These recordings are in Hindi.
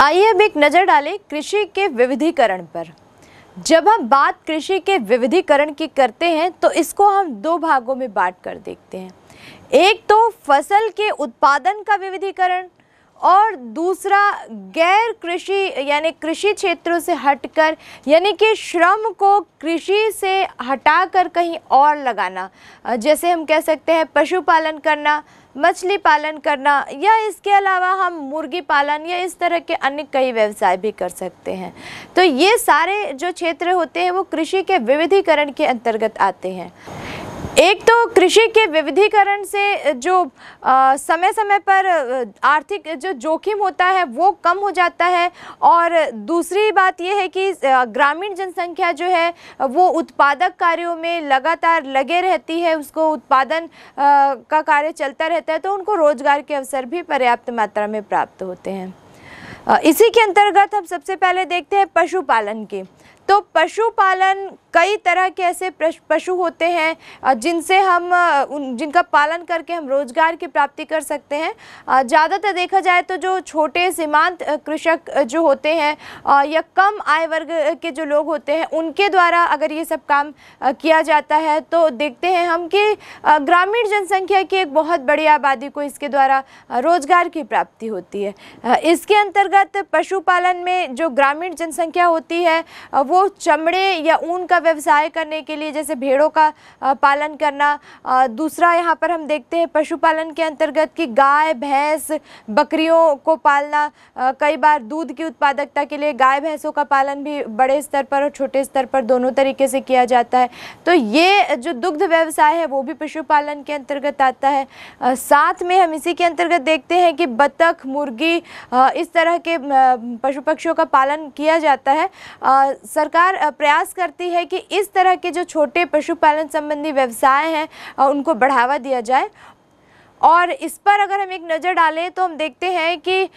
आइए अब एक नज़र डालें कृषि के विविधीकरण पर जब हम बात कृषि के विविधीकरण की करते हैं तो इसको हम दो भागों में बांट कर देखते हैं एक तो फसल के उत्पादन का विविधीकरण और दूसरा गैर कृषि यानी कृषि क्षेत्रों से हटकर यानी कि श्रम को कृषि से हटाकर कहीं और लगाना जैसे हम कह सकते हैं पशुपालन करना मछली पालन करना या इसके अलावा हम मुर्गी पालन या इस तरह के अन्य कई व्यवसाय भी कर सकते हैं तो ये सारे जो क्षेत्र होते हैं वो कृषि के विविधीकरण के अंतर्गत आते हैं एक तो कृषि के विविधीकरण से जो आ, समय समय पर आर्थिक जो जोखिम होता है वो कम हो जाता है और दूसरी बात यह है कि ग्रामीण जनसंख्या जो है वो उत्पादक कार्यों में लगातार लगे रहती है उसको उत्पादन आ, का कार्य चलता रहता है तो उनको रोजगार के अवसर भी पर्याप्त मात्रा में प्राप्त होते हैं इसी के अंतर्गत हम सबसे पहले देखते हैं पशुपालन की तो पशुपालन कई तरह के ऐसे पशु होते हैं जिनसे हम जिनका पालन करके हम रोज़गार की प्राप्ति कर सकते हैं ज़्यादातर देखा जाए तो जो छोटे सीमांत कृषक जो होते हैं या कम आय वर्ग के जो लोग होते हैं उनके द्वारा अगर ये सब काम किया जाता है तो देखते हैं हम कि ग्रामीण जनसंख्या की एक बहुत बड़ी आबादी को इसके द्वारा रोज़गार की प्राप्ति होती है इसके अंतर्गत पशुपालन में जो ग्रामीण जनसंख्या होती है वो वो चमड़े या ऊन का व्यवसाय करने के लिए जैसे भेड़ों का पालन करना दूसरा यहाँ पर हम देखते हैं पशुपालन के अंतर्गत कि गाय भैंस बकरियों को पालना कई बार दूध की उत्पादकता के लिए गाय भैंसों का पालन भी बड़े स्तर पर और छोटे स्तर पर दोनों तरीके से किया जाता है तो ये जो दुग्ध व्यवसाय है वो भी पशुपालन के अंतर्गत आता है साथ में हम इसी के अंतर्गत देखते हैं कि बतख मुर्गी इस तरह के पशु पक्षियों का पालन किया जाता है सर सरकार प्रयास करती है कि इस तरह के जो छोटे पशुपालन संबंधी व्यवसाय हैं उनको बढ़ावा दिया जाए और इस पर अगर हम एक नज़र डालें तो हम देखते हैं कि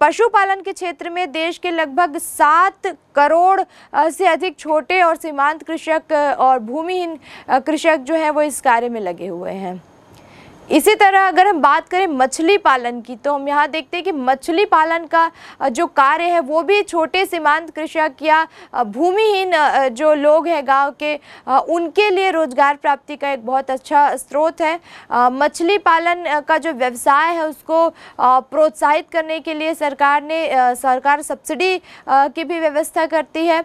पशुपालन के क्षेत्र में देश के लगभग सात करोड़ से अधिक छोटे और सीमांत कृषक और भूमिहीन कृषक जो हैं वो इस कार्य में लगे हुए हैं इसी तरह अगर हम बात करें मछली पालन की तो हम यहाँ देखते हैं कि मछली पालन का जो कार्य है वो भी छोटे सीमांत कृषक या भूमिहीन जो लोग हैं गांव के उनके लिए रोजगार प्राप्ति का एक बहुत अच्छा स्रोत है मछली पालन का जो व्यवसाय है उसको प्रोत्साहित करने के लिए सरकार ने सरकार सब्सिडी की भी व्यवस्था करती है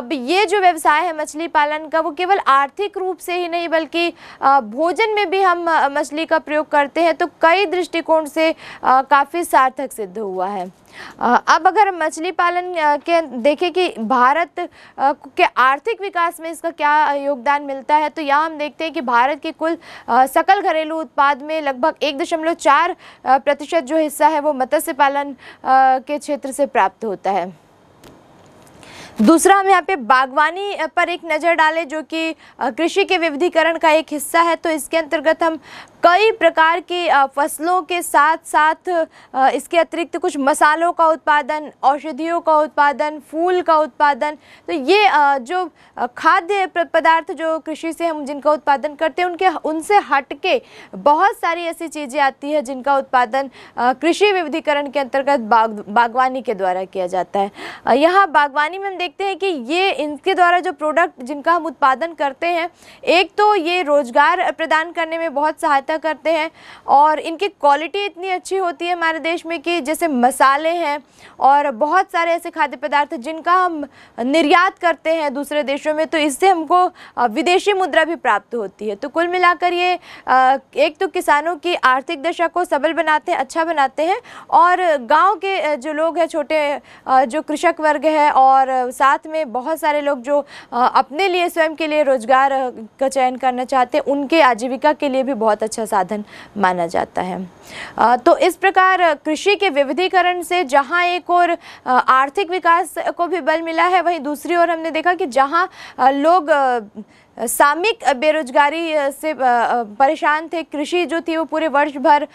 अब ये जो व्यवसाय है मछली पालन का वो केवल आर्थिक रूप से ही नहीं बल्कि भोजन में भी हम मछली का प्रयोग करते हैं तो कई दृष्टिकोण से काफ़ी सार्थक सिद्ध हुआ है अब अगर मछली पालन के देखें कि भारत के आर्थिक विकास में इसका क्या योगदान मिलता है तो यहाँ हम देखते हैं कि भारत के कुल सकल घरेलू उत्पाद में लगभग एक दशमलव चार प्रतिशत जो हिस्सा है वो मत्स्य पालन के क्षेत्र से प्राप्त होता है दूसरा हम यहाँ पे बागवानी पर एक नज़र डालें जो कि कृषि के विविधीकरण का एक हिस्सा है तो इसके अंतर्गत हम कई प्रकार की फसलों के साथ साथ इसके अतिरिक्त कुछ मसालों का उत्पादन औषधियों का उत्पादन फूल का उत्पादन तो ये जो खाद्य पदार्थ जो कृषि से हम जिनका उत्पादन करते हैं उनके उनसे हटके बहुत सारी ऐसी चीज़ें आती है जिनका उत्पादन कृषि विविधीकरण के अंतर्गत बाग बागवानी के द्वारा किया जाता है यहाँ बागवानी में देखते हैं कि ये इनके द्वारा जो प्रोडक्ट जिनका हम उत्पादन करते हैं एक तो ये रोज़गार प्रदान करने में बहुत सहायता करते हैं और इनकी क्वालिटी इतनी अच्छी होती है हमारे देश में कि जैसे मसाले हैं और बहुत सारे ऐसे खाद्य पदार्थ जिनका हम निर्यात करते हैं दूसरे देशों में तो इससे हमको विदेशी मुद्रा भी प्राप्त होती है तो कुल मिलाकर ये एक तो किसानों की आर्थिक दशा को सबल बनाते हैं अच्छा बनाते हैं और गाँव के जो लोग हैं छोटे जो कृषक वर्ग है और साथ में बहुत सारे लोग जो अपने लिए स्वयं के लिए रोजगार का चयन करना चाहते हैं उनके आजीविका के लिए भी बहुत अच्छा साधन माना जाता है तो इस प्रकार कृषि के विविधीकरण से जहाँ एक और आर्थिक विकास को भी बल मिला है वहीं दूसरी ओर हमने देखा कि जहाँ लोग सामयिक बेरोजगारी से परेशान थे कृषि जो थी वो पूरे वर्ष भर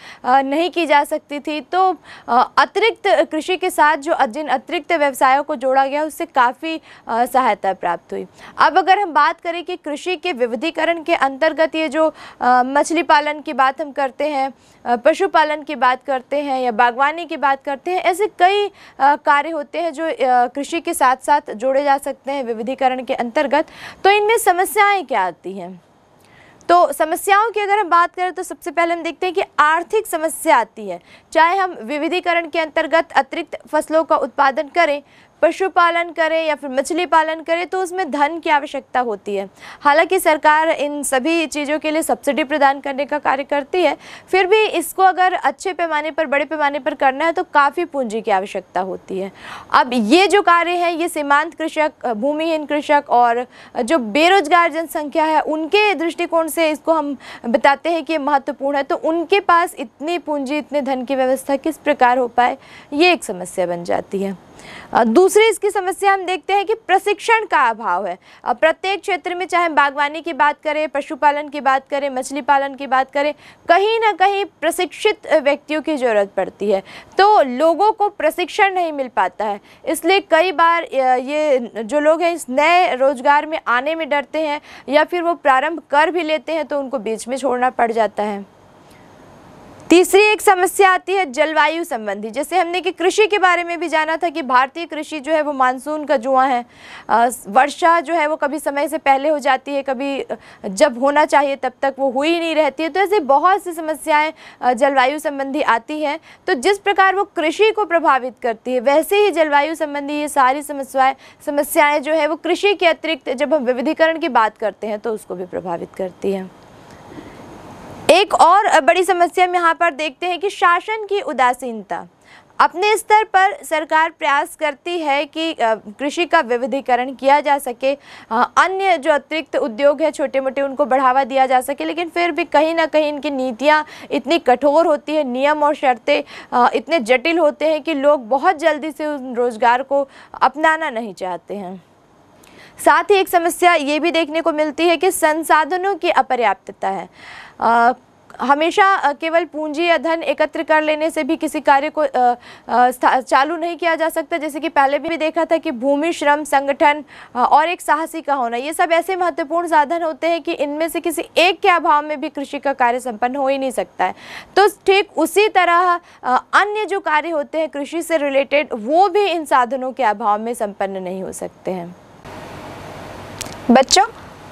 नहीं की जा सकती थी तो अतिरिक्त कृषि के साथ जो जिन अतिरिक्त व्यवसायों को जोड़ा गया उससे काफ़ी सहायता प्राप्त हुई अब अगर हम बात करें कि कृषि के विविधीकरण के अंतर्गत ये जो मछली पालन की बात हम करते हैं पशुपालन की बात करते हैं या बागवानी की बात करते हैं ऐसे कई कार्य होते हैं जो कृषि के साथ साथ जोड़े जा सकते हैं विविधीकरण के अंतर्गत तो इनमें समस्या समस्याएं क्या आती हैं तो समस्याओं की अगर हम बात करें तो सबसे पहले हम देखते हैं कि आर्थिक समस्या आती है चाहे हम विविधीकरण के अंतर्गत अतिरिक्त फसलों का उत्पादन करें पशुपालन करें या फिर मछली पालन करें तो उसमें धन की आवश्यकता होती है हालांकि सरकार इन सभी चीज़ों के लिए सब्सिडी प्रदान करने का कार्य करती है फिर भी इसको अगर अच्छे पैमाने पर बड़े पैमाने पर करना है तो काफ़ी पूंजी की आवश्यकता होती है अब ये जो कार्य है ये सीमांत कृषक भूमिहीन कृषक और जो बेरोजगार जनसंख्या है उनके दृष्टिकोण से इसको हम बताते हैं कि ये महत्वपूर्ण है तो उनके पास इतनी पूंजी इतने धन की व्यवस्था किस प्रकार हो पाए ये एक समस्या बन जाती है दूसरी इसकी समस्या हम देखते हैं कि प्रशिक्षण का अभाव है प्रत्येक क्षेत्र में चाहे बागवानी की बात करें पशुपालन की बात करें मछली पालन की बात करें कहीं ना कहीं प्रशिक्षित व्यक्तियों की ज़रूरत पड़ती है तो लोगों को प्रशिक्षण नहीं मिल पाता है इसलिए कई बार ये जो लोग हैं इस नए रोज़गार में आने में डरते हैं या फिर वो प्रारंभ कर भी लेते हैं तो उनको बीच में छोड़ना पड़ जाता है तीसरी एक समस्या आती है जलवायु संबंधी जैसे हमने कि कृषि के बारे में भी जाना था कि भारतीय कृषि जो है वो मानसून का जुआ है वर्षा जो है वो कभी समय से पहले हो जाती है कभी जब होना चाहिए तब तक वो हुई नहीं रहती है तो ऐसे बहुत सी समस्याएं जलवायु संबंधी आती हैं तो जिस प्रकार वो कृषि को प्रभावित करती है वैसे ही जलवायु संबंधी ये सारी समस्याएँ समस्याएँ जो है वो कृषि के अतिरिक्त जब हम विविधीकरण की बात करते हैं तो उसको भी प्रभावित करती हैं एक और बड़ी समस्या हम यहाँ पर देखते हैं कि शासन की उदासीनता अपने स्तर पर सरकार प्रयास करती है कि कृषि का विविधीकरण किया जा सके अन्य जो अतिरिक्त उद्योग है छोटे मोटे उनको बढ़ावा दिया जा सके लेकिन फिर भी कहीं ना कहीं इनकी नीतियाँ इतनी कठोर होती है नियम और शर्तें इतने जटिल होते हैं कि लोग बहुत जल्दी से उन रोज़गार को अपनाना नहीं चाहते हैं साथ ही एक समस्या ये भी देखने को मिलती है कि संसाधनों की अपर्याप्तता है आ, हमेशा केवल पूंजी या धन एकत्र कर लेने से भी किसी कार्य को चालू नहीं किया जा सकता जैसे कि पहले भी देखा था कि भूमि श्रम संगठन और एक साहसी का होना ये सब ऐसे महत्वपूर्ण साधन होते हैं कि इनमें से किसी एक के अभाव में भी कृषि का कार्य संपन्न हो ही नहीं सकता है तो ठीक उसी तरह अन्य जो कार्य होते हैं कृषि से रिलेटेड वो भी इन साधनों के अभाव में सम्पन्न नहीं हो सकते हैं बच्चों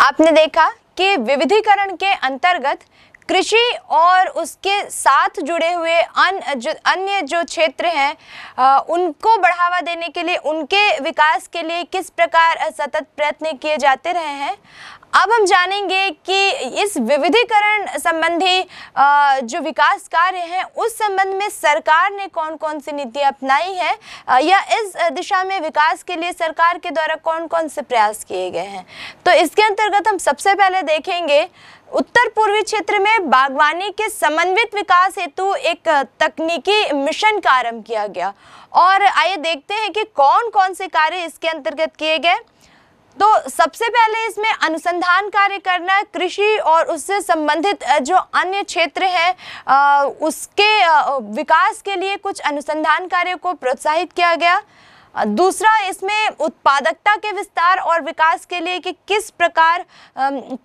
आपने देखा कि विविधीकरण के अंतर्गत कृषि और उसके साथ जुड़े हुए अन्य जो अन्य जो क्षेत्र हैं उनको बढ़ावा देने के लिए उनके विकास के लिए किस प्रकार सतत प्रयत्न किए जाते रहे हैं अब हम जानेंगे कि इस विविधीकरण संबंधी जो विकास कार्य हैं उस संबंध में सरकार ने कौन कौन सी नीति अपनाई है या इस दिशा में विकास के लिए सरकार के द्वारा कौन कौन से प्रयास किए गए हैं तो इसके अंतर्गत हम सबसे पहले देखेंगे उत्तर पूर्वी क्षेत्र में बागवानी के समन्वित विकास हेतु एक तकनीकी मिशन का आरंभ किया गया और आइए देखते हैं कि कौन कौन से कार्य इसके अंतर्गत किए गए तो सबसे पहले इसमें अनुसंधान कार्य करना कृषि और उससे संबंधित जो अन्य क्षेत्र हैं उसके विकास के लिए कुछ अनुसंधान कार्य को प्रोत्साहित किया गया दूसरा इसमें उत्पादकता के विस्तार और विकास के लिए कि किस प्रकार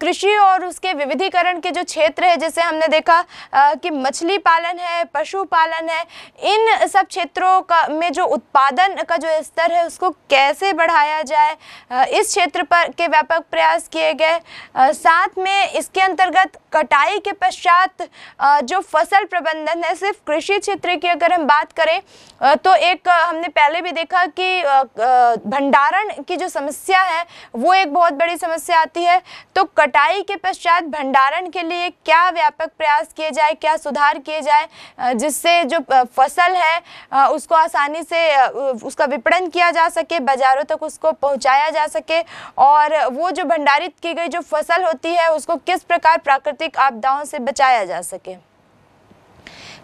कृषि और उसके विविधीकरण के जो क्षेत्र है जैसे हमने देखा कि मछली पालन है पशुपालन है इन सब क्षेत्रों का में जो उत्पादन का जो स्तर है उसको कैसे बढ़ाया जाए इस क्षेत्र पर के व्यापक प्रयास किए गए साथ में इसके अंतर्गत कटाई के पश्चात जो फसल प्रबंधन है सिर्फ कृषि क्षेत्र की अगर हम बात करें तो एक हमने पहले भी देखा कि कि भंडारण की जो समस्या है वो एक बहुत बड़ी समस्या आती है तो कटाई के पश्चात भंडारण के लिए क्या व्यापक प्रयास किए जाए क्या सुधार किए जाए जिससे जो फसल है उसको आसानी से उसका विपणन किया जा सके बाज़ारों तक उसको पहुंचाया जा सके और वो जो भंडारित की गई जो फसल होती है उसको किस प्रकार प्राकृतिक आपदाओं से बचाया जा सके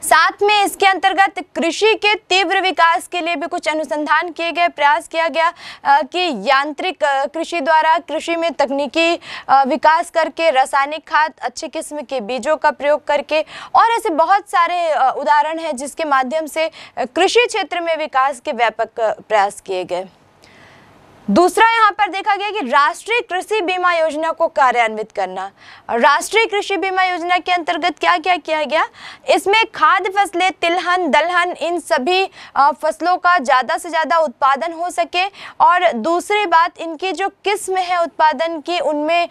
साथ में इसके अंतर्गत कृषि के तीव्र विकास के लिए भी कुछ अनुसंधान किए गए प्रयास किया गया कि यांत्रिक कृषि द्वारा कृषि में तकनीकी विकास करके रासायनिक खाद अच्छी किस्म के बीजों का प्रयोग करके और ऐसे बहुत सारे उदाहरण हैं जिसके माध्यम से कृषि क्षेत्र में विकास के व्यापक प्रयास किए गए दूसरा यहाँ पर देखा गया कि राष्ट्रीय कृषि बीमा योजना को कार्यान्वित करना राष्ट्रीय कृषि बीमा योजना के अंतर्गत क्या क्या किया गया इसमें खाद्य फसलें तिलहन दलहन इन सभी फसलों का ज़्यादा से ज़्यादा उत्पादन हो सके और दूसरी बात इनकी जो किस्म है उत्पादन की उनमें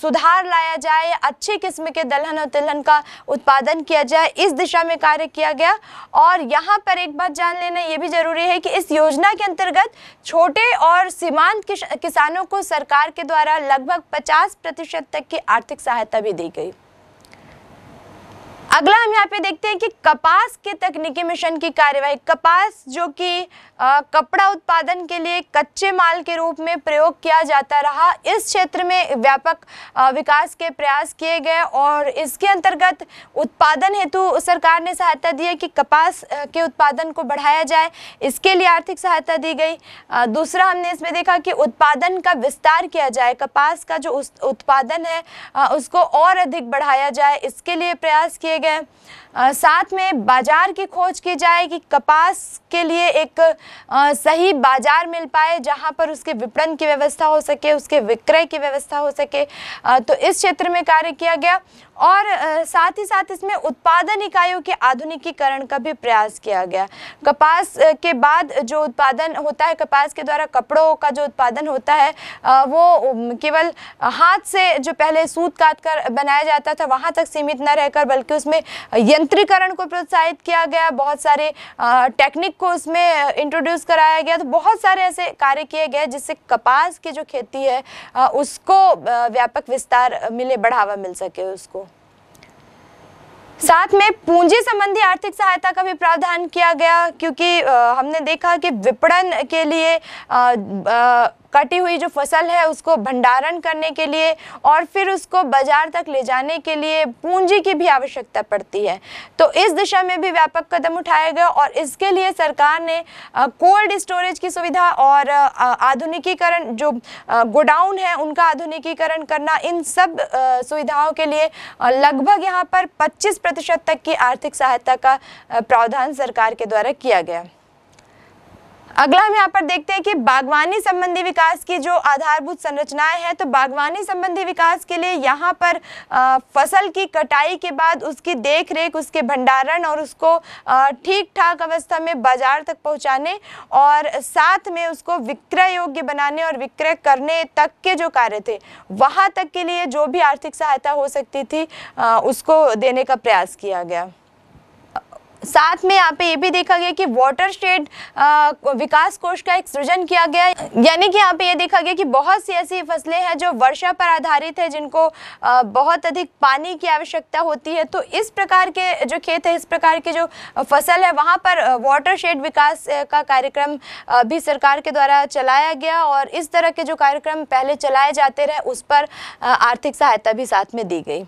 सुधार लाया जाए अच्छी किस्म के दलहन और तिलहन का उत्पादन किया जाए इस दिशा में कार्य किया गया और यहाँ पर एक बात जान लेना ये भी ज़रूरी है कि इस योजना के अंतर्गत छोटे और सीमांत किस, किसानों को सरकार के द्वारा लगभग 50 प्रतिशत तक की आर्थिक सहायता भी दी गई अगला हम यहाँ पे देखते हैं कि कपास के तकनीकी मिशन की कार्यवाही कपास जो कि कपड़ा उत्पादन के लिए कच्चे माल के रूप में प्रयोग किया जाता रहा इस क्षेत्र में व्यापक विकास के प्रयास किए गए और इसके अंतर्गत उत्पादन हेतु सरकार ने सहायता दी है कि कपास के उत्पादन को बढ़ाया जाए इसके लिए आर्थिक सहायता दी गई दूसरा हमने इसमें देखा कि उत्पादन का विस्तार किया जाए कपास का जो उत्पादन है उसको और अधिक बढ़ाया जाए इसके लिए प्रयास किए गए गए साथ में बाज़ार की खोज की जाए कि कपास के लिए एक सही बाज़ार मिल पाए जहाँ पर उसके विपणन की व्यवस्था हो सके उसके विक्रय की व्यवस्था हो सके तो इस क्षेत्र में कार्य किया गया और साथ ही साथ इसमें उत्पादन इकाइयों के आधुनिकीकरण का भी प्रयास किया गया कपास के बाद जो उत्पादन होता है कपास के द्वारा कपड़ों का जो उत्पादन होता है वो केवल हाथ से जो पहले सूत काट कर बनाया जाता था वहाँ तक सीमित न रहकर बल्कि उसमें यंत्रीकरण को प्रोत्साहित किया गया बहुत सारे टेक्निक को उसमें इंट्रोड्यूस कराया गया तो बहुत सारे ऐसे कार्य किए गए जिससे कपास की जो खेती है उसको व्यापक विस्तार मिले बढ़ावा मिल सके उसको साथ में पूंजी संबंधी आर्थिक सहायता का भी प्रावधान किया गया क्योंकि हमने देखा कि विपणन के लिए कटी हुई जो फसल है उसको भंडारण करने के लिए और फिर उसको बाजार तक ले जाने के लिए पूंजी की भी आवश्यकता पड़ती है तो इस दिशा में भी व्यापक कदम उठाए गए और इसके लिए सरकार ने कोल्ड स्टोरेज की सुविधा और आधुनिकीकरण जो गोडाउन है उनका आधुनिकीकरण करना इन सब सुविधाओं के लिए लगभग यहाँ पर 25 प्रतिशत तक की आर्थिक सहायता का प्रावधान सरकार के द्वारा किया गया अगला हम यहाँ पर देखते हैं कि बागवानी संबंधी विकास की जो आधारभूत संरचनाएं हैं तो बागवानी संबंधी विकास के लिए यहाँ पर आ, फसल की कटाई के बाद उसकी देख रेख उसके भंडारण और उसको ठीक ठाक अवस्था में बाजार तक पहुँचाने और साथ में उसको विक्रय योग्य बनाने और विक्रय करने तक के जो कार्य थे वहाँ तक के लिए जो भी आर्थिक सहायता हो सकती थी आ, उसको देने का प्रयास किया गया साथ में यहाँ पे ये भी देखा गया कि वाटर शेड विकास कोष का एक सृजन किया गया यानी कि यहाँ पे ये देखा गया कि बहुत सी ऐसी फसलें हैं जो वर्षा पर आधारित है जिनको आ, बहुत अधिक पानी की आवश्यकता होती है तो इस प्रकार के जो खेत है इस प्रकार के जो फसल है वहाँ पर वाटर शेड विकास का कार्यक्रम भी सरकार के द्वारा चलाया गया और इस तरह के जो कार्यक्रम पहले चलाए जाते रहे उस पर आर्थिक सहायता भी साथ में दी गई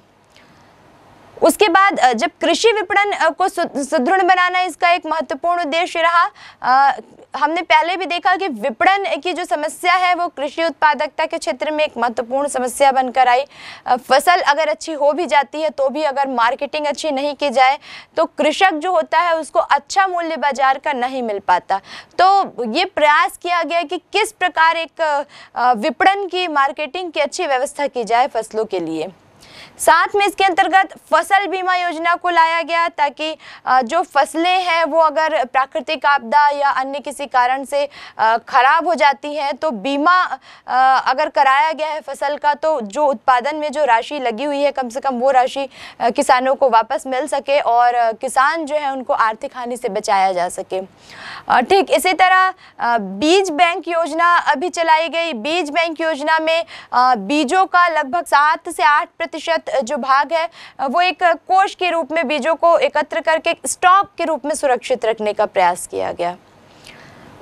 उसके बाद जब कृषि विपणन को सुदृढ़ बनाना इसका एक महत्वपूर्ण उद्देश्य रहा हमने पहले भी देखा कि विपणन की जो समस्या है वो कृषि उत्पादकता के क्षेत्र में एक महत्वपूर्ण समस्या बनकर आई फसल अगर अच्छी हो भी जाती है तो भी अगर मार्केटिंग अच्छी नहीं की जाए तो कृषक जो होता है उसको अच्छा मूल्य बाजार का नहीं मिल पाता तो ये प्रयास किया गया कि किस प्रकार एक विपणन की मार्केटिंग की अच्छी व्यवस्था की जाए फसलों के लिए साथ में इसके अंतर्गत फसल बीमा योजना को लाया गया ताकि जो फसलें हैं वो अगर प्राकृतिक आपदा या अन्य किसी कारण से ख़राब हो जाती हैं तो बीमा अगर कराया गया है फसल का तो जो उत्पादन में जो राशि लगी हुई है कम से कम वो राशि किसानों को वापस मिल सके और किसान जो है उनको आर्थिक हानि से बचाया जा सके ठीक इसी तरह बीज बैंक योजना अभी चलाई गई बीज बैंक योजना में बीजों का लगभग सात से आठ प्रतिशत प्रतिशत जो भाग है वो एक कोष के रूप में बीजों को एकत्र करके स्टॉक के रूप में सुरक्षित रखने का प्रयास किया गया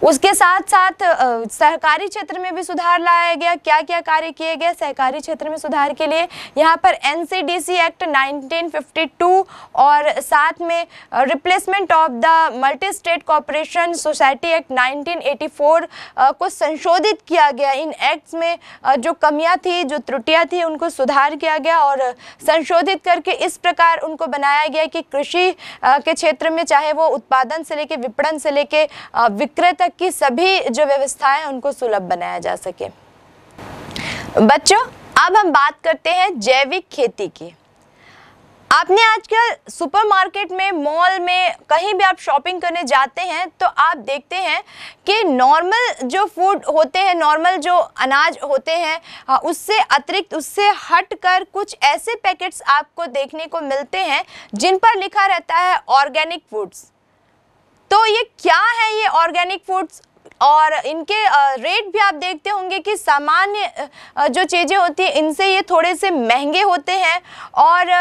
उसके साथ साथ सहकारी क्षेत्र में भी सुधार लाया गया क्या क्या कार्य किए गए सहकारी क्षेत्र में सुधार के लिए यहाँ पर एनसीडीसी एक्ट 1952 और साथ में replacement of the multi state cooperation society act 1984 को संशोधित किया गया इन एक्ट्स में जो कमियाँ थी जो त्रुटियाँ थी उनको सुधार किया गया और संशोधित करके इस प्रकार उनको बनाया गया कि कृषि के क्षेत्र में चाहे वो उत्पादन से लेके विपणन से लेके विक्रय तक की सभी जो व्यवस्थाएं उनको सुलभ बनाया जा सके बच्चों अब हम बात करते हैं जैविक खेती की आपने आजकल सुपरमार्केट में मॉल में कहीं भी आप शॉपिंग करने जाते हैं तो आप देखते हैं कि नॉर्मल जो फूड होते हैं नॉर्मल जो अनाज होते हैं हाँ, उससे अतिरिक्त उससे हट कर कुछ ऐसे पैकेट्स आपको देखने को मिलते हैं जिन पर लिखा रहता है ऑर्गेनिक फूड्स तो ये क्या है ये ऑर्गेनिक फूड्स और इनके रेट भी आप देखते होंगे कि सामान्य जो चीज़ें होती हैं इनसे ये थोड़े से महंगे होते हैं और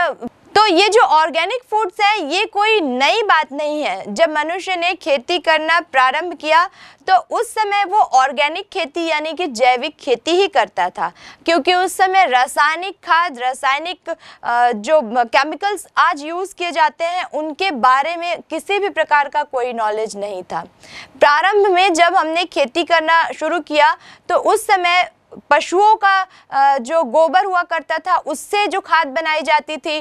तो ये जो ऑर्गेनिक फूड्स है ये कोई नई बात नहीं है जब मनुष्य ने खेती करना प्रारंभ किया तो उस समय वो ऑर्गेनिक खेती यानी कि जैविक खेती ही करता था क्योंकि उस समय रासायनिक खाद रासायनिक जो केमिकल्स आज यूज़ किए जाते हैं उनके बारे में किसी भी प्रकार का कोई नॉलेज नहीं था प्रारंभ में जब हमने खेती करना शुरू किया तो उस समय पशुओं का जो गोबर हुआ करता था उससे जो खाद बनाई जाती थी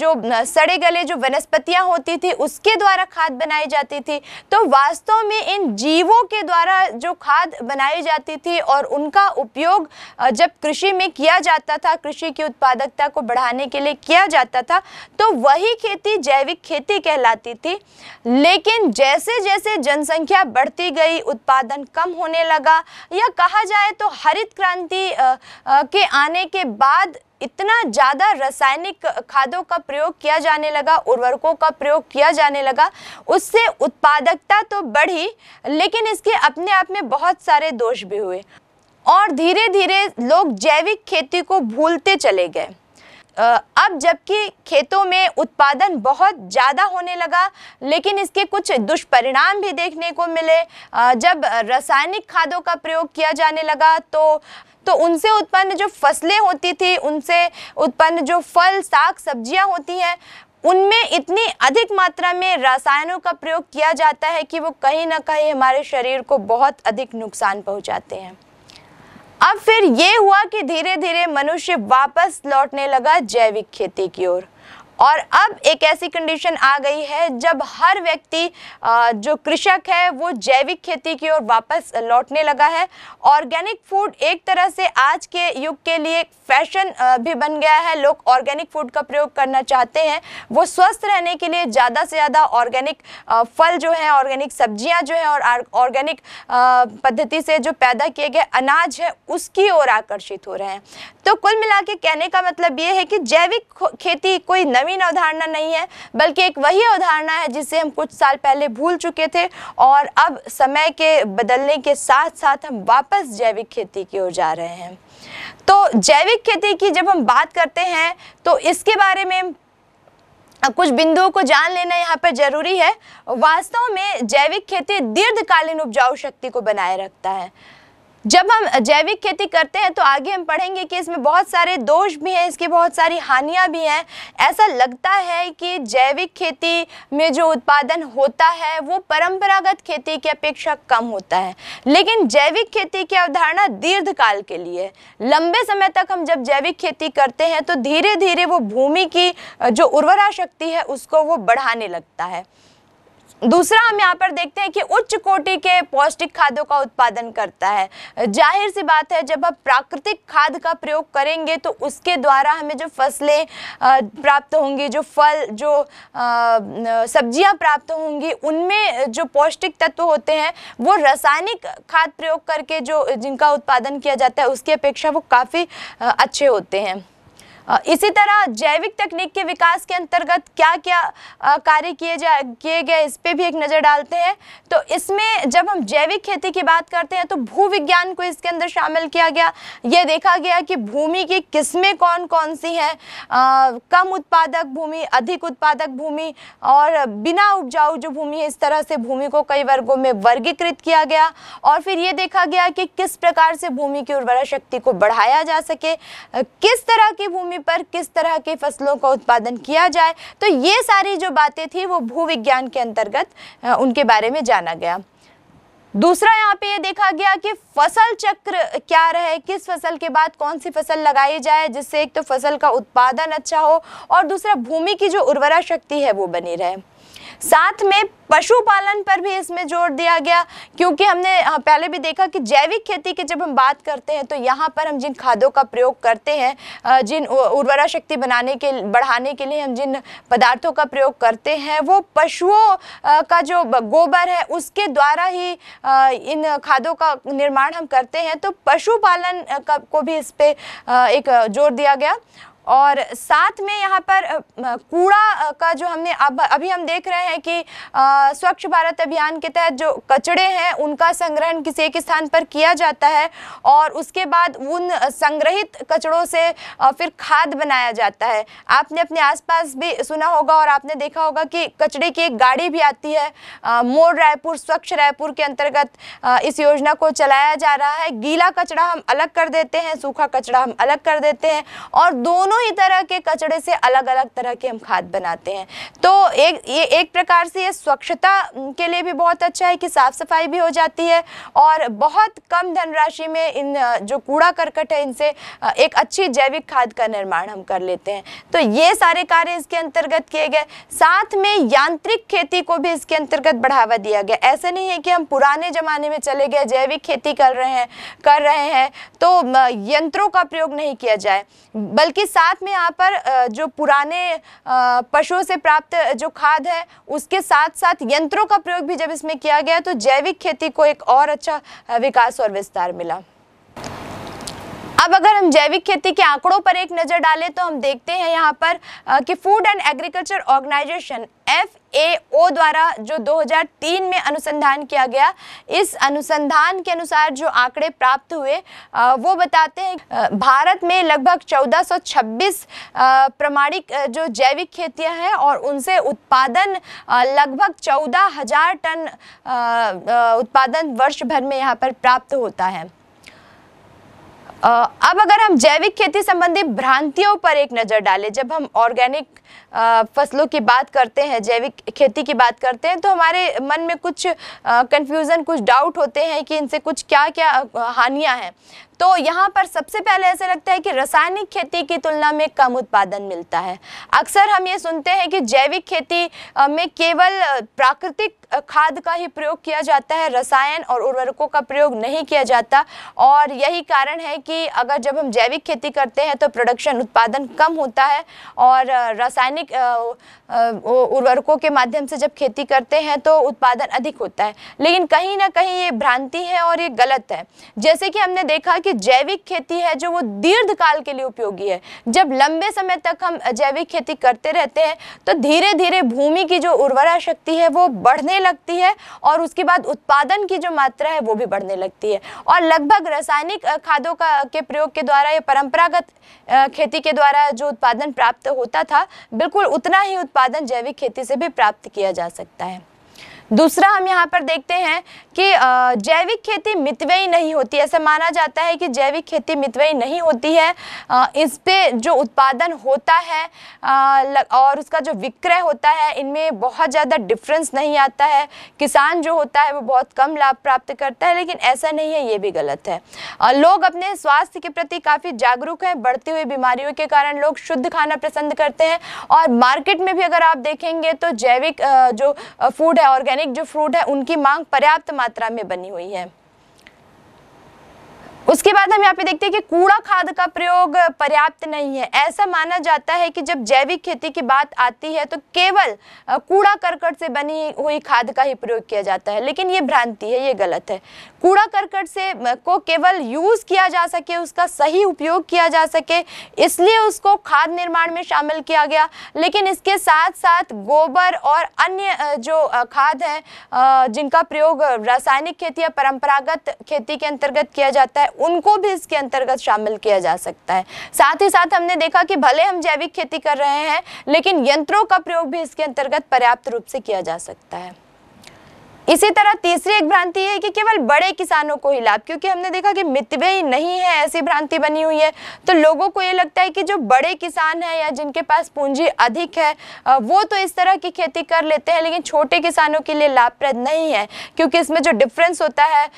जो सड़े गले जो वनस्पतियाँ होती थी उसके द्वारा खाद बनाई जाती थी तो वास्तव में इन जीवों के द्वारा जो खाद बनाई जाती थी और उनका उपयोग जब कृषि में किया जाता था कृषि की उत्पादकता को बढ़ाने के लिए किया जाता था तो वही खेती जैविक खेती कहलाती थी लेकिन जैसे जैसे जनसंख्या बढ़ती गई उत्पादन कम होने लगा या कहा जाए तो हरित हरित क्रांति के आने के बाद इतना ज़्यादा रासायनिक खादों का प्रयोग किया जाने लगा उर्वरकों का प्रयोग किया जाने लगा उससे उत्पादकता तो बढ़ी लेकिन इसके अपने आप में बहुत सारे दोष भी हुए और धीरे धीरे लोग जैविक खेती को भूलते चले गए अब जबकि खेतों में उत्पादन बहुत ज़्यादा होने लगा लेकिन इसके कुछ दुष्परिणाम भी देखने को मिले जब रासायनिक खादों का प्रयोग किया जाने लगा तो तो उनसे उत्पन्न जो फसलें होती थी उनसे उत्पन्न जो फल साग सब्जियां होती हैं उनमें इतनी अधिक मात्रा में रसायनों का प्रयोग किया जाता है कि वो कहीं ना कहीं हमारे शरीर को बहुत अधिक नुकसान पहुँचाते हैं अब फिर ये हुआ कि धीरे धीरे मनुष्य वापस लौटने लगा जैविक खेती की ओर और अब एक ऐसी कंडीशन आ गई है जब हर व्यक्ति जो कृषक है वो जैविक खेती की ओर वापस लौटने लगा है ऑर्गेनिक फूड एक तरह से आज के युग के लिए फैशन भी बन गया है लोग ऑर्गेनिक फूड का प्रयोग करना चाहते हैं वो स्वस्थ रहने के लिए ज़्यादा से ज़्यादा ऑर्गेनिक फल जो है ऑर्गेनिक सब्जियाँ जो हैं और ऑर्गेनिक पद्धति से जो पैदा किए गए अनाज है उसकी ओर आकर्षित हो रहे हैं तो कुल मिला के कहने का मतलब ये है कि जैविक खेती कोई नवी नवीन अवधारणा नहीं है बल्कि एक वही अवधारणा है जिसे हम कुछ साल पहले भूल चुके थे और अब समय के बदलने के साथ साथ हम वापस जैविक खेती की ओर जा रहे हैं तो जैविक खेती की जब हम बात करते हैं तो इसके बारे में कुछ बिंदुओं को जान लेना यहाँ पर जरूरी है वास्तव में जैविक खेती दीर्घकालीन उपजाऊ शक्ति को बनाए रखता है जब हम जैविक खेती करते हैं तो आगे हम पढ़ेंगे कि इसमें बहुत सारे दोष भी हैं इसकी बहुत सारी हानियां भी हैं ऐसा लगता है कि जैविक खेती में जो उत्पादन होता है वो परंपरागत खेती की अपेक्षा कम होता है लेकिन जैविक खेती की अवधारणा दीर्घकाल के लिए लंबे समय तक हम जब जैविक खेती करते हैं तो धीरे धीरे वो भूमि की जो उर्वरा शक्ति है उसको वो बढ़ाने लगता है दूसरा हम यहाँ पर देखते हैं कि उच्च कोटि के पौष्टिक खादों का उत्पादन करता है जाहिर सी बात है जब हम प्राकृतिक खाद का प्रयोग करेंगे तो उसके द्वारा हमें जो फसलें प्राप्त होंगी जो फल जो सब्जियां प्राप्त होंगी उनमें जो पौष्टिक तत्व होते हैं वो रासायनिक खाद प्रयोग करके जो जिनका उत्पादन किया जाता है उसकी अपेक्षा वो काफ़ी अच्छे होते हैं इसी तरह जैविक तकनीक के विकास के अंतर्गत क्या क्या कार्य किए जा किए गए इस पर भी एक नज़र डालते हैं तो इसमें जब हम जैविक खेती की बात करते हैं तो भू विज्ञान को इसके अंदर शामिल किया गया ये देखा गया कि भूमि की किस्में कौन कौन सी हैं कम उत्पादक भूमि अधिक उत्पादक भूमि और बिना उपजाऊ जो भूमि है इस तरह से भूमि को कई वर्गों में वर्गीकृत किया गया और फिर ये देखा गया कि किस प्रकार से भूमि की उर्वरा शक्ति को बढ़ाया जा सके किस तरह की भूमि भूमि पर किस तरह के फसलों का उत्पादन किया जाए तो ये सारी जो बातें थी वो भू विज्ञान के अंतर्गत उनके बारे में जाना गया दूसरा यहाँ पे ये देखा गया कि फसल चक्र क्या रहे किस फसल के बाद कौन सी फसल लगाई जाए जिससे एक तो फसल का उत्पादन अच्छा हो और दूसरा भूमि की जो उर्वरा शक्ति है वो बनी रहे साथ में पशुपालन पर भी इसमें जोर दिया गया क्योंकि हमने पहले भी देखा कि जैविक खेती की जब हम बात करते हैं तो यहाँ पर हम जिन खादों का प्रयोग करते हैं जिन उर्वरा शक्ति बनाने के बढ़ाने के लिए हम जिन पदार्थों का प्रयोग करते हैं वो पशुओं का जो गोबर है उसके द्वारा ही इन खादों का निर्माण हम करते हैं तो पशुपालन का को भी इस पर एक जोर दिया गया और साथ में यहाँ पर कूड़ा का जो हमने अब अभी हम देख रहे हैं कि स्वच्छ भारत अभियान के तहत जो कचड़े हैं उनका संग्रहण किसी एक स्थान पर किया जाता है और उसके बाद उन संग्रहित कचड़ों से फिर खाद बनाया जाता है आपने अपने आसपास भी सुना होगा और आपने देखा होगा कि कचड़े की एक गाड़ी भी आती है मोर रायपुर स्वच्छ रायपुर के अंतर्गत इस योजना को चलाया जा रहा है गीला कचड़ा हम अलग कर देते हैं सूखा कचड़ा हम अलग कर देते हैं और दोनों दोनों ही तरह के कचड़े से अलग अलग तरह के हम खाद बनाते हैं तो एक ये एक प्रकार से ये स्वच्छता के लिए भी बहुत अच्छा है कि साफ़ सफाई भी हो जाती है और बहुत कम धनराशि में इन जो कूड़ा करकट है इनसे एक अच्छी जैविक खाद का निर्माण हम कर लेते हैं तो ये सारे कार्य इसके अंतर्गत किए गए साथ में यांत्रिक खेती को भी इसके अंतर्गत बढ़ावा दिया गया ऐसे नहीं है कि हम पुराने ज़माने में चले गए जैविक खेती कर रहे हैं कर रहे हैं तो यंत्रों का प्रयोग नहीं किया जाए बल्कि साथ में यहाँ पर जो पुराने पशुओं से प्राप्त जो खाद है उसके साथ साथ यंत्रों का प्रयोग भी जब इसमें किया गया तो जैविक खेती को एक और अच्छा विकास और विस्तार मिला अब अगर हम जैविक खेती के आंकड़ों पर एक नज़र डालें तो हम देखते हैं यहाँ पर कि food and agriculture organisation F A O द्वारा जो 2003 में अनुसंधान किया गया इस अनुसंधान के अनुसार जो आंकड़े प्राप्त हुए वो बताते हैं भारत में लगभग 1426 प्रमाणिक जो जैविक खेतियां हैं और उनसे उत्पादन लगभग चौदह हजार टन उत्पादन वर्ष भर में यहाँ पर प्राप्त होता है अब अगर हम जैविक खेती संबंधी भ्रांतियों पर एक नज़र डालें जब हम ऑर्गेनिक फसलों की बात करते हैं जैविक खेती की बात करते हैं तो हमारे मन में कुछ कंफ्यूजन कुछ डाउट होते हैं कि इनसे कुछ क्या क्या हानियां हैं तो यहाँ पर सबसे पहले ऐसा लगता है कि रासायनिक खेती की तुलना में कम उत्पादन मिलता है अक्सर हम ये सुनते हैं कि जैविक खेती में केवल प्राकृतिक खाद का ही प्रयोग किया जाता है रसायन और उर्वरकों का प्रयोग नहीं किया जाता और यही कारण है कि अगर जब हम जैविक खेती करते हैं तो प्रोडक्शन उत्पादन कम होता है और रसायन रासायनिक उर्वरकों के माध्यम से जब खेती करते हैं तो उत्पादन अधिक होता है लेकिन कहीं ना कहीं ये भ्रांति है और ये गलत है जैसे कि हमने देखा कि जैविक खेती है जो वो दीर्घ काल के लिए उपयोगी है जब लंबे समय तक हम जैविक खेती करते रहते हैं तो धीरे धीरे भूमि की जो उर्वरा शक्ति है वो बढ़ने लगती है और उसके बाद उत्पादन की जो मात्रा है वो भी बढ़ने लगती है और लगभग रासायनिक खादों का के प्रयोग के द्वारा या परंपरागत खेती के द्वारा जो उत्पादन प्राप्त होता था बिल्कुल उतना ही उत्पादन जैविक खेती से भी प्राप्त किया जा सकता है दूसरा हम यहाँ पर देखते हैं कि जैविक खेती मितवई नहीं होती ऐसा माना जाता है कि जैविक खेती मितवई नहीं होती है इस पे जो उत्पादन होता है और उसका जो विक्रय होता है इनमें बहुत ज़्यादा डिफरेंस नहीं आता है किसान जो होता है वो बहुत कम लाभ प्राप्त करता है लेकिन ऐसा नहीं है ये भी गलत है लोग अपने स्वास्थ्य के प्रति काफ़ी जागरूक हैं बढ़ती हुई बीमारियों के कारण लोग शुद्ध खाना पसंद करते हैं और मार्केट में भी अगर आप देखेंगे तो जैविक जो फूड है ऑर्गेनिक ऑर्गेनिक जो फ्रूट है उनकी मांग पर्याप्त मात्रा में बनी हुई है उसके बाद हम यहाँ पे देखते हैं कि कूड़ा खाद का प्रयोग पर्याप्त नहीं है ऐसा माना जाता है कि जब जैविक खेती की बात आती है तो केवल कूड़ा करकट से बनी हुई खाद का ही प्रयोग किया जाता है लेकिन ये भ्रांति है ये गलत है कूड़ा करकट से को केवल यूज़ किया जा सके उसका सही उपयोग किया जा सके इसलिए उसको खाद निर्माण में शामिल किया गया लेकिन इसके साथ साथ गोबर और अन्य जो खाद है जिनका प्रयोग रासायनिक खेती या परंपरागत खेती के अंतर्गत किया जाता है उनको भी इसके अंतर्गत शामिल किया जा सकता है साथ ही साथ हमने देखा कि भले हम जैविक खेती कर रहे हैं लेकिन यंत्रों का प्रयोग भी इसके अंतर्गत पर्याप्त रूप से किया जा सकता है इसी तरह तीसरी एक भ्रांति है कि केवल बड़े किसानों को ही लाभ क्योंकि हमने देखा कि मितवे ही नहीं है ऐसी भ्रांति बनी हुई है तो लोगों को ये लगता है कि जो बड़े किसान हैं या जिनके पास पूंजी अधिक है वो तो इस तरह की खेती कर लेते हैं लेकिन छोटे किसानों के लिए लाभप्रद नहीं है क्योंकि इसमें जो डिफरेंस होता है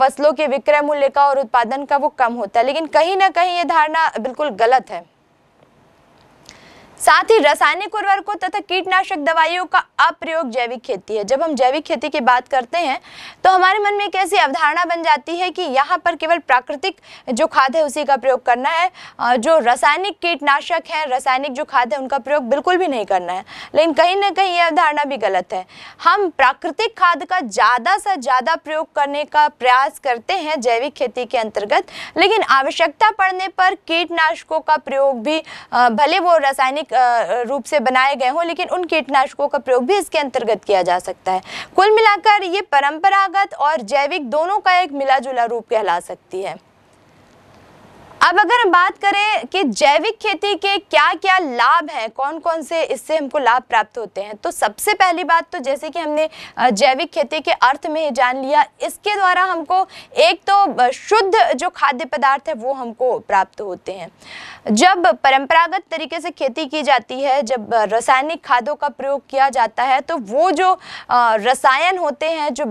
फसलों के विक्रय मूल्य का और उत्पादन का वो कम होता है लेकिन कहीं ना कहीं ये धारणा बिल्कुल गलत है साथ ही रासायनिक उर्वरकों तथा कीटनाशक दवाइयों का अप्रयोग जैविक खेती है जब हम जैविक खेती की बात करते हैं तो हमारे मन में एक ऐसी अवधारणा बन जाती है कि यहाँ पर केवल प्राकृतिक जो खाद है उसी का प्रयोग करना है जो रासायनिक कीटनाशक है रासायनिक जो खाद है उनका प्रयोग बिल्कुल भी नहीं करना है लेकिन कहीं ना कहीं ये अवधारणा भी गलत है हम प्राकृतिक खाद का ज़्यादा से ज़्यादा प्रयोग करने का प्रयास करते हैं जैविक खेती के अंतर्गत लेकिन आवश्यकता पड़ने पर कीटनाशकों का प्रयोग भी भले वो रासायनिक रूप से बनाए गए हों लेकिन उन कीटनाशकों का प्रयोग भी इसके अंतर्गत किया जा सकता है कुल मिलाकर ये परंपरागत और जैविक दोनों का एक मिला जुला रूप कहला सकती है अब अगर हम बात करें कि जैविक खेती के क्या क्या लाभ हैं कौन कौन से इससे हमको लाभ प्राप्त होते हैं तो सबसे पहली बात तो जैसे कि हमने जैविक खेती के अर्थ में ही जान लिया इसके द्वारा हमको एक तो शुद्ध जो खाद्य पदार्थ है वो हमको प्राप्त होते हैं जब परंपरागत तरीके से खेती की जाती है जब रासायनिक खादों का प्रयोग किया जाता है तो वो जो रसायन होते हैं जो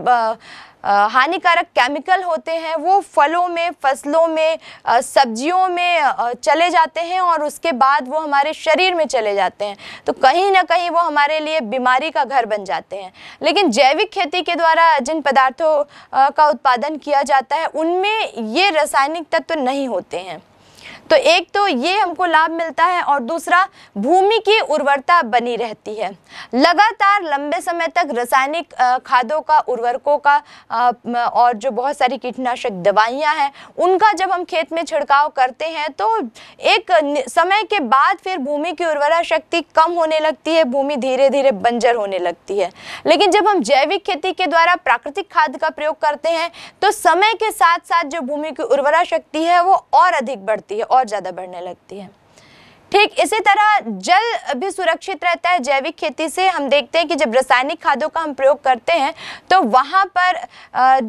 हानिकारक केमिकल होते हैं वो फलों में फसलों में सब्जियों में चले जाते हैं और उसके बाद वो हमारे शरीर में चले जाते हैं तो कहीं ना कहीं वो हमारे लिए बीमारी का घर बन जाते हैं लेकिन जैविक खेती के द्वारा जिन पदार्थों का उत्पादन किया जाता है उनमें ये रासायनिक तत्व तो नहीं होते हैं तो एक तो ये हमको लाभ मिलता है और दूसरा भूमि की उर्वरता बनी रहती है लगातार लंबे समय तक रासायनिक खादों का उर्वरकों का और जो बहुत सारी कीटनाशक दवाइयाँ हैं उनका जब हम खेत में छिड़काव करते हैं तो एक समय के बाद फिर भूमि की उर्वरा शक्ति कम होने लगती है भूमि धीरे धीरे बंजर होने लगती है लेकिन जब हम जैविक खेती के द्वारा प्राकृतिक खाद का प्रयोग करते हैं तो समय के साथ साथ जो भूमि की उर्वरा शक्ति है वो और अधिक बढ़ती है और और ज़्यादा बढ़ने लगती है ठीक इसी तरह जल भी सुरक्षित रहता है जैविक खेती से हम देखते हैं कि जब रासायनिक खादों का हम प्रयोग करते हैं तो वहाँ पर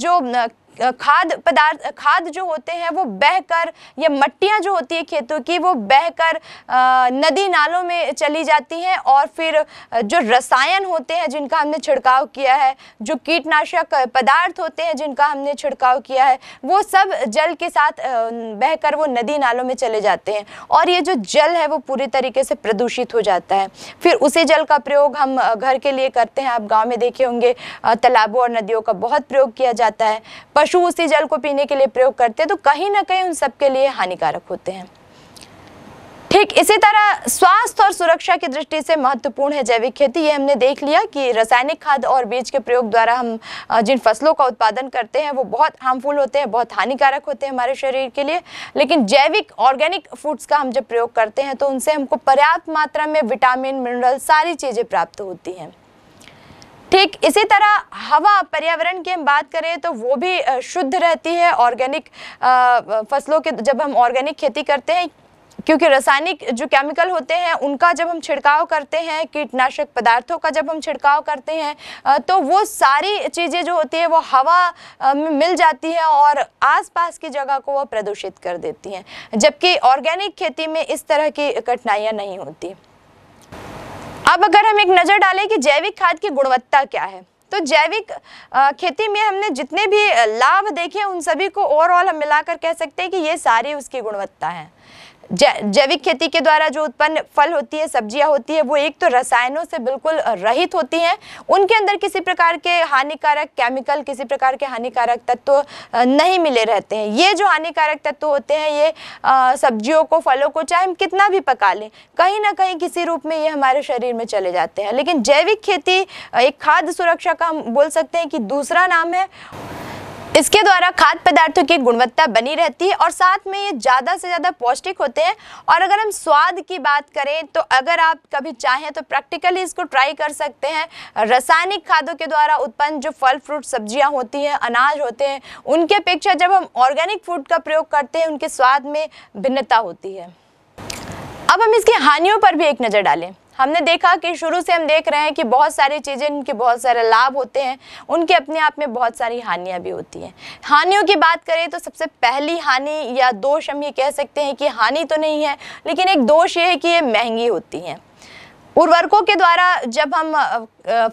जो खाद पदार्थ खाद जो होते हैं वो बहकर या मट्टियाँ जो होती है खेतों की वो बहकर नदी नालों में चली जाती हैं और फिर जो रसायन होते हैं जिनका हमने छिड़काव किया है जो कीटनाशक पदार्थ होते हैं जिनका हमने छिड़काव किया है वो सब जल के साथ बहकर वो नदी नालों में चले जाते हैं और ये जो जल है वो पूरी तरीके से प्रदूषित हो जाता है फिर उसी जल का प्रयोग हम घर के लिए करते हैं आप गाँव में देखे होंगे तालाबों और नदियों का बहुत प्रयोग किया जाता है पशु पशु उसी जल को पीने के लिए प्रयोग करते हैं तो कहीं ना कहीं उन सबके लिए हानिकारक होते हैं ठीक इसी तरह स्वास्थ्य और सुरक्षा की दृष्टि से महत्वपूर्ण है जैविक खेती ये हमने देख लिया कि रासायनिक खाद और बीज के प्रयोग द्वारा हम जिन फसलों का उत्पादन करते हैं वो बहुत हार्मफुल होते हैं बहुत हानिकारक होते हैं हमारे शरीर के लिए लेकिन जैविक ऑर्गेनिक फूड्स का हम जब प्रयोग करते हैं तो उनसे हमको पर्याप्त मात्रा में विटामिन मिनरल सारी चीज़ें प्राप्त होती हैं ठीक इसी तरह हवा पर्यावरण की हम बात करें तो वो भी शुद्ध रहती है ऑर्गेनिक फसलों के जब हम ऑर्गेनिक खेती करते हैं क्योंकि रासायनिक जो केमिकल होते हैं उनका जब हम छिड़काव करते हैं कीटनाशक पदार्थों का जब हम छिड़काव करते हैं तो वो सारी चीज़ें जो होती है वो हवा में मिल जाती है और आसपास की जगह को वो प्रदूषित कर देती हैं जबकि ऑर्गेनिक खेती में इस तरह की कठिनाइयाँ नहीं होती अब अगर हम एक नज़र डालें कि जैविक खाद की गुणवत्ता क्या है तो जैविक खेती में हमने जितने भी लाभ देखे उन सभी को ओवरऑल हम मिलाकर कह सकते हैं कि ये सारी उसकी गुणवत्ता है जैविक खेती के द्वारा जो उत्पन्न फल होती है सब्जियां होती है वो एक तो रसायनों से बिल्कुल रहित होती हैं उनके अंदर किसी प्रकार के हानिकारक केमिकल किसी प्रकार के हानिकारक तत्व नहीं मिले रहते हैं ये जो हानिकारक तत्व होते हैं ये सब्जियों को फलों को चाहे हम कितना भी पका लें कहीं ना कहीं किसी रूप में ये हमारे शरीर में चले जाते हैं लेकिन जैविक खेती एक खाद्य सुरक्षा का हम बोल सकते हैं कि दूसरा नाम है इसके द्वारा खाद्य पदार्थों की गुणवत्ता बनी रहती है और साथ में ये ज़्यादा से ज़्यादा पौष्टिक होते हैं और अगर हम स्वाद की बात करें तो अगर आप कभी चाहें तो प्रैक्टिकली इसको ट्राई कर सकते हैं रासायनिक खादों के द्वारा उत्पन्न जो फल फ्रूट सब्जियां होती हैं अनाज होते हैं उनके अपेक्षा जब हम ऑर्गेनिक फूड का प्रयोग करते हैं उनके स्वाद में भिन्नता होती है अब हम इसकी हानियों पर भी एक नज़र डालें हमने देखा कि शुरू से हम देख रहे हैं कि बहुत सारी चीज़ें उनके बहुत सारे लाभ होते हैं उनके अपने आप में बहुत सारी हानियाँ भी होती हैं हानियों की बात करें तो सबसे पहली हानि या दोष हम ये कह सकते हैं कि हानि तो नहीं है लेकिन एक दोष ये है कि ये महंगी होती हैं उर्वरकों के द्वारा जब हम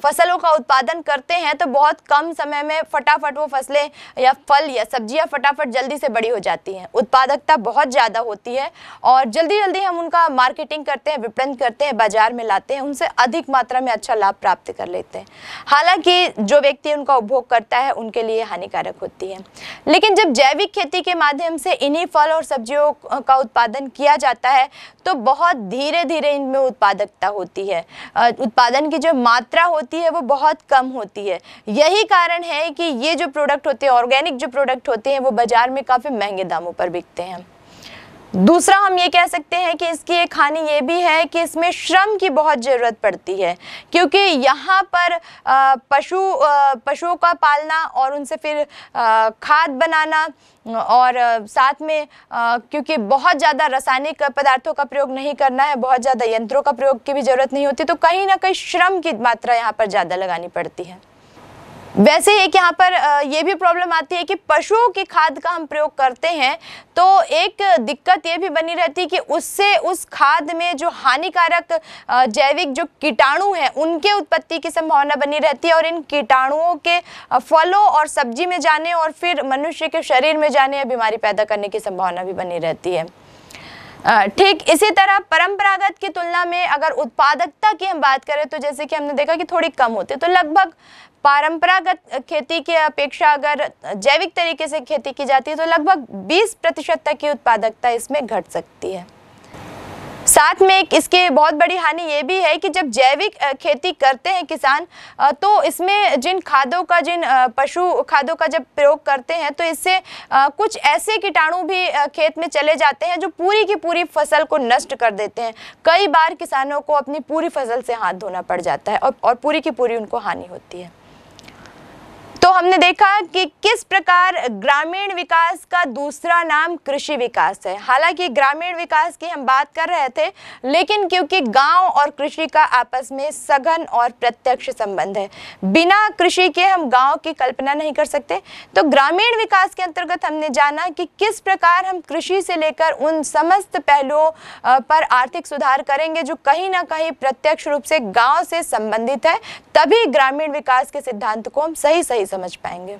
फसलों का उत्पादन करते हैं तो बहुत कम समय में फटाफट वो फसलें या फल या सब्जियां फटाफट जल्दी से बड़ी हो जाती हैं उत्पादकता बहुत ज़्यादा होती है और जल्दी जल्दी हम उनका मार्केटिंग करते हैं विपणन करते हैं बाजार में लाते हैं उनसे अधिक मात्रा में अच्छा लाभ प्राप्त कर लेते हैं हालांकि जो व्यक्ति उनका उपभोग करता है उनके लिए हानिकारक होती है लेकिन जब जैविक खेती के माध्यम से इन्हीं फल और सब्जियों का उत्पादन किया जाता है तो बहुत धीरे धीरे इनमें उत्पादकता होती होती है उत्पादन की जो मात्रा होती है वो बहुत कम होती है यही कारण है कि ये जो प्रोडक्ट होते हैं ऑर्गेनिक जो प्रोडक्ट होते हैं वो बाज़ार में काफ़ी महंगे दामों पर बिकते हैं दूसरा हम ये कह सकते हैं कि इसकी एक हानि ये भी है कि इसमें श्रम की बहुत ज़रूरत पड़ती है क्योंकि यहाँ पर पशु पशुओं का पालना और उनसे फिर खाद बनाना और साथ में क्योंकि बहुत ज़्यादा रासायनिक पदार्थों का प्रयोग नहीं करना है बहुत ज़्यादा यंत्रों का प्रयोग की भी ज़रूरत नहीं होती तो कहीं ना कहीं श्रम की मात्रा यहाँ पर ज़्यादा लगानी पड़ती है वैसे एक यहाँ पर ये भी प्रॉब्लम आती है कि पशुओं की खाद का हम प्रयोग करते हैं तो एक दिक्कत ये भी बनी रहती है कि उससे उस खाद में जो हानिकारक जैविक जो कीटाणु हैं उनके उत्पत्ति की संभावना बनी रहती है और इन कीटाणुओं के फलों और सब्जी में जाने और फिर मनुष्य के शरीर में जाने या बीमारी पैदा करने की संभावना भी बनी रहती है ठीक इसी तरह परंपरागत की तुलना में अगर उत्पादकता की हम बात करें तो जैसे कि हमने देखा कि थोड़ी कम होती है तो लगभग पारंपरागत खेती के अपेक्षा अगर जैविक तरीके से खेती की जाती है तो लगभग 20 प्रतिशत तक की उत्पादकता इसमें घट सकती है साथ में एक इसकी बहुत बड़ी हानि ये भी है कि जब जैविक खेती करते हैं किसान तो इसमें जिन खादों का जिन पशु खादों का जब प्रयोग करते हैं तो इससे कुछ ऐसे कीटाणु भी खेत में चले जाते हैं जो पूरी की पूरी फसल को नष्ट कर देते हैं कई बार किसानों को अपनी पूरी फसल से हाथ धोना पड़ जाता है और पूरी की पूरी उनको हानि होती है तो हमने देखा कि किस प्रकार ग्रामीण विकास का दूसरा नाम कृषि विकास है हालांकि ग्रामीण विकास की हम बात कर रहे थे लेकिन क्योंकि गांव और कृषि का आपस में सघन और प्रत्यक्ष संबंध है बिना कृषि के हम गांव की कल्पना नहीं कर सकते तो ग्रामीण विकास के अंतर्गत हमने जाना कि किस प्रकार हम कृषि से लेकर उन समस्त पहलुओं पर आर्थिक सुधार करेंगे जो कहीं ना कहीं प्रत्यक्ष रूप से गाँव से संबंधित है तभी ग्रामीण विकास के सिद्धांत को हम सही सही समझ पाएंगे